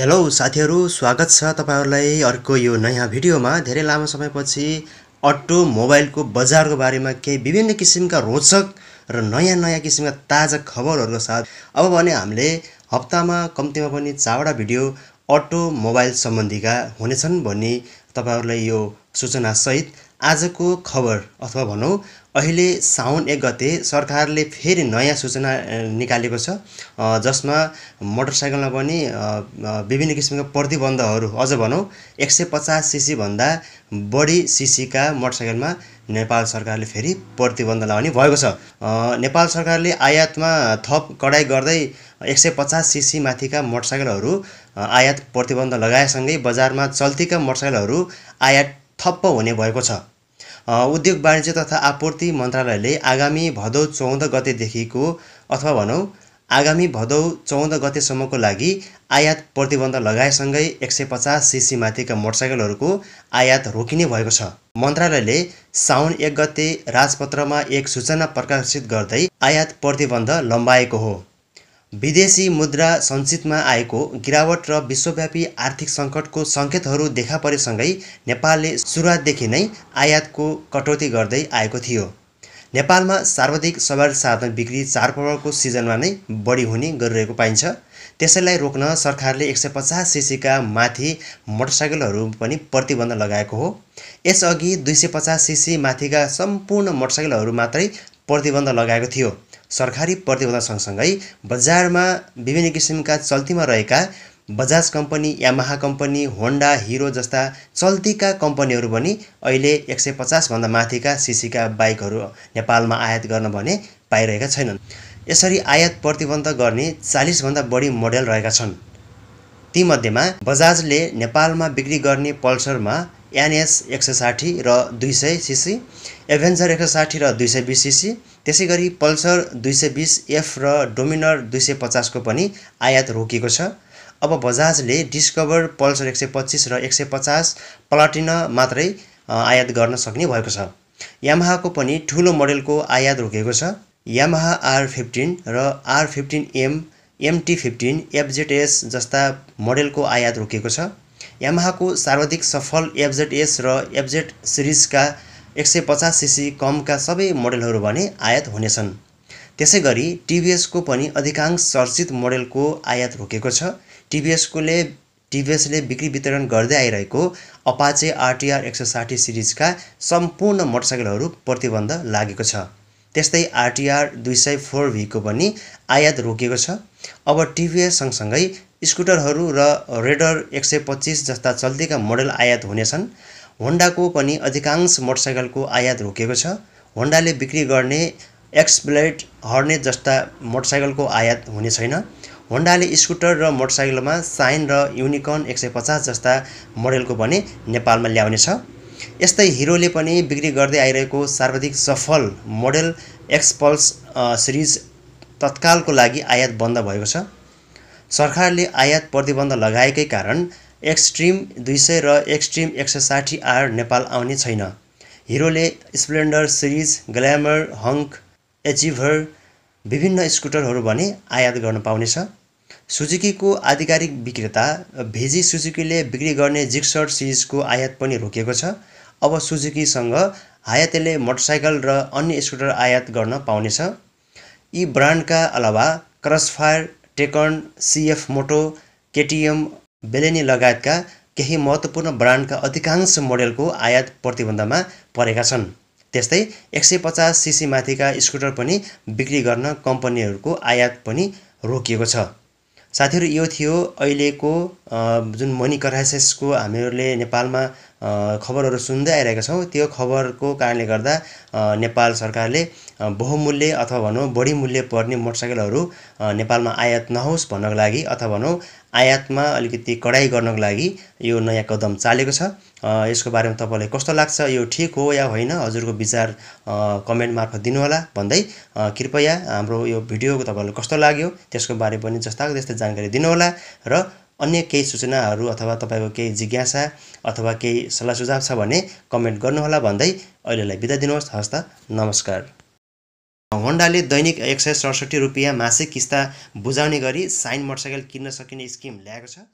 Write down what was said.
hello साथीहरू स्वागत छ तपाईँहरूलाई अर्को यो नयाँ भिडियोमा धेरै लामो समयपछि अटो मोबाइलको बजारको बारेमा केही विभिन्न किसिमका रोचक र नयाँ नयाँ किसिमका ताजा खबरहरूको साथ अब भने हामीले हप्तामा कम्तीमा पनि चारवटा भिडियो अटो मोबाइल सम्बन्धीका हुनेछन् भन्ने तपाईँहरूलाई यो सूचनासहित आजको खबर अथवा भनौँ अहिले साउन एक गते सरकारले फेरि नयाँ सूचना निकालेको छ जसमा मोटरसाइकलमा पनि विभिन्न किसिमका प्रतिबन्धहरू अझ भनौँ एक सय पचास सिसीभन्दा बढी सिसीका मोटरसाइकलमा नेपाल सरकारले फेरि प्रतिबन्ध लगाउने भएको छ नेपाल सरकारले आयातमा थप कडाइ गर्दै एक सय पचास सिसी माथिका मोटरसाइकलहरू आयात प्रतिबन्ध लगाएसँगै बजारमा चल्तीका मोटरसाइकलहरू आयात थप्प हुने भएको छ उद्योग वाणिज्य तथा आपूर्ति मन्त्रालयले आगामी भदौ चौध गतेदेखिको अथवा भनौँ आगामी भदौ चौध गतेसम्मको लागि आयात प्रतिबन्ध लगाएसँगै एक सय पचास सिसी माथिका मोटरसाइकलहरूको आयात रोकिने भएको छ मन्त्रालयले साउन एक गते राजपत्रमा एक सूचना प्रकाशित गर्दै आयात प्रतिबन्ध लम्बाएको हो विदेशी मुद्रा सञ्चितमा आएको गिरावट र विश्वव्यापी आर्थिक सङ्कटको सङ्केतहरू देखा परेसँगै नेपालले सुरुवातदेखि नै आयातको कटौती गर्दै आएको थियो नेपालमा सर्वाधिक सवारी साधन बिक्री चाडपर्वको सिजनमा नै बढी हुने गरिरहेको पाइन्छ त्यसैलाई रोक्न सरकारले एक सय पचास सिसीका माथि मोटरसाइकलहरू पनि प्रतिबन्ध लगाएको हो यसअघि दुई सय पचास सिसी माथिका सम्पूर्ण मोटरसाइकलहरू मात्रै प्रतिबन्ध लगाएको थियो सरकारी प्रतिबन्ध सँगसँगै बजारमा विभिन्न किसिमका चल्तीमा रहेका Bajaj company Yamaha company Honda Hero जस्ता चल्तीका कम्पनीहरू पनि अहिले एक सय पचासभन्दा माथिका सिसीका बाइकहरू नेपालमा आयात गर्न भने पाइरहेका छैनन् यसरी आयात प्रतिबन्ध गर्ने चालिसभन्दा बढी मोडल रहेका छन् तीमध्येमा बजाजले नेपालमा बिक्री गर्ने पल्सरमा एनएस एक सय साठी र दुई सय सिसी एभेन्जर एक सय साठी र दुई सय बिस सिसी त्यसै गरी पल्सर दुई सय बिस एफ र डोमिनर दुई सय पचासको पनि आयात रोकिएको छ अब बजाजले डिस्कभर पल्सर एक सय पच्चिस र एक सय पचास प्लाटिन मात्रै आयात गर्न सक्ने भएको छ यामाहाको पनि ठुलो मोडेलको आयात रोकिएको छ यामाहा आर फिफ्टिन र R fifteen M MT fifteen S जस्ता मोडेलको आयात रोकिएको छ यामाहाको सर्वाधिक सफल एस र एफजेड सिरिजका एक सय पचास सिसी कमका सबै मोडलहरू भने आयात हुनेछन् त्यसै गरी टिभीएसको पनि अधिकांश चर्चित मोडलको आयात रोकेको छ टिभीएसकोले टिभिएसले बिक्री वितरण गर्दै आइरहेको अपाचे आरटिआर एक सय साठी सिरिजका सम्पूर्ण मोटरसाइकलहरू प्रतिबन्ध लागेको छ त्यस्तै आरटिआर दुई सय फोर भीको पनि आयात रोकिएको छ अब टिभीएस सँगसँगै स्कुटरहरू र रेडर एक सय पच्चिस जस्ता चल्तीका मोडल आयात हुनेछन् होन्डाको पनि अधिकांश मोटरसाइकलको आयात रोकिएको छ होन्डाले बिक्री गर्ने एक्सब्लेड हर्ने जस्ता मोटरसाइकलको आयात हुने छैन होन्डाले स्कुटर र मोटरसाइकलमा साइन र युनिकर्न एक सय पचास जस्ता मोडलको भने नेपालमा ल्याउने छ यस्तै हिरोले पनि बिक्री गर्दै आइरहेको सर्वाधिक सफल मोडेल एक्सपल्स सिरिज तत्कालको लागि आयात बन्द भएको छ सरकारले आयात प्रतिबन्ध लगाएकै कारण एक्सट्रिम दुई सय र एक्सट्रिम एक सय साठी आर नेपाल आउने छैन हिरोले Splendor series Glamour Hunk Achiever विभिन्न स्कुटरहरू भने आयात गर्न पाउनेछ सुजुकीको आधिकारिक विक्रेता भेजी सुजुकीले बिक्री गर्ने जिक्सर सिरिजको आयात पनि रोकिएको छ अब सुजुकीसँग हायातेले मोटरसाइकल र अन्य स्कुटर आयात गर्न पाउनेछ यी ब्रान्डका अलावा क्रसफायर टेकन सिएफ मोटो केटिएम बेलेनी लगायतका केही महत्त्वपूर्ण ब्रान्डका अधिकांश मोडेलको आयात प्रतिबन्धमा परेका छन् त्यस्तै एक सय पचास सिसीमाथिका स्कुटर पनि बिक्री गर्न कम्पनीहरूको आयात पनि रोकिएको छ साथीहरू यो थियो अहिलेको जुन मनी क्राइसिसको हामीहरूले नेपालमा खबरहरू सुन्दै आइरहेका छौँ त्यो खबरको कारणले गर्दा नेपाल सरकारले बहुमूल्य अथवा भनौँ बढी मूल्य पर्ने मोटरसाइकलहरू नेपालमा आयात नहोस् भन्नको लागि अथवा भनौँ आयातमा अलिकति कडाइ गर्नको लागि यो नयाँ कदम चालेको छ यसको बारेमा तपाईँलाई कस्तो लाग्छ यो ठिक हो या होइन हजुरको विचार कमेन्ट मार्फत दिनुहोला भन्दै कृपया हाम्रो यो भिडियो तपाईँलाई कस्तो लाग्यो त्यसको बारे पनि जस्ताको त्यस्तै जानकारी दिनुहोला र अन्य केही सूचनाहरू अथवा तपाईँको केही जिज्ञासा अथवा केही सल्लाह सुझाव छ भने कमेन्ट गर्नुहोला भन्दै अहिलेलाई बिदा दिनुहोस् हस्त नमस्कार होन्डाले दैनिक एक सय सडसठी रुपियाँ मासिक किस्ता बुझाउने गरी साइन मोटरसाइकल किन्न सकिने स्किम ल्याएको छ